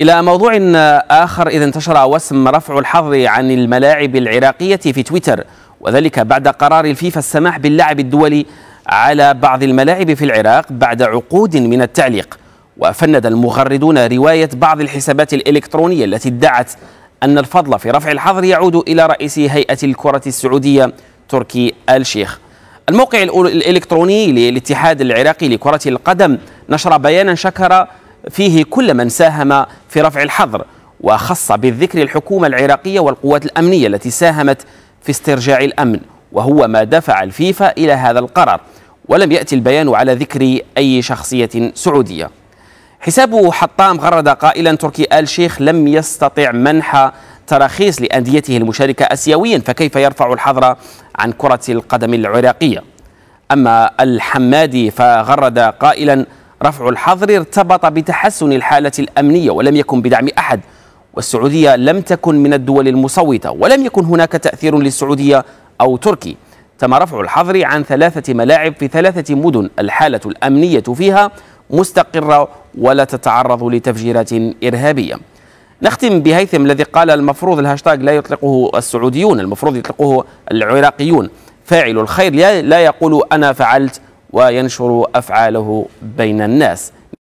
إلى موضوع آخر إذا انتشر وسم رفع الحظر عن الملاعب العراقية في تويتر وذلك بعد قرار الفيفا السماح باللعب الدولي على بعض الملاعب في العراق بعد عقود من التعليق وفند المغردون رواية بعض الحسابات الإلكترونية التي ادعت أن الفضل في رفع الحظر يعود إلى رئيس هيئة الكرة السعودية تركي آل شيخ الموقع الإلكتروني للاتحاد العراقي لكرة القدم نشر بيانا شكر فيه كل من ساهم في رفع الحظر وخص بالذكر الحكومة العراقية والقوات الأمنية التي ساهمت في استرجاع الأمن وهو ما دفع الفيفا إلى هذا القرار ولم يأتي البيان على ذكر أي شخصية سعودية حساب حطام غرد قائلا تركي آل شيخ لم يستطع منح تراخيص لأنديته المشاركة أسيويا فكيف يرفع الحظر عن كرة القدم العراقية أما الحمادي فغرد قائلا رفع الحظر ارتبط بتحسن الحالة الأمنية ولم يكن بدعم أحد والسعودية لم تكن من الدول المصوتة ولم يكن هناك تأثير للسعودية أو تركي تم رفع الحظر عن ثلاثة ملاعب في ثلاثة مدن الحالة الأمنية فيها مستقرة ولا تتعرض لتفجيرات إرهابية نختم بهيثم الذي قال المفروض الهاشتاج لا يطلقه السعوديون المفروض يطلقه العراقيون فاعل الخير لا يقول أنا فعلت وينشر أفعاله بين الناس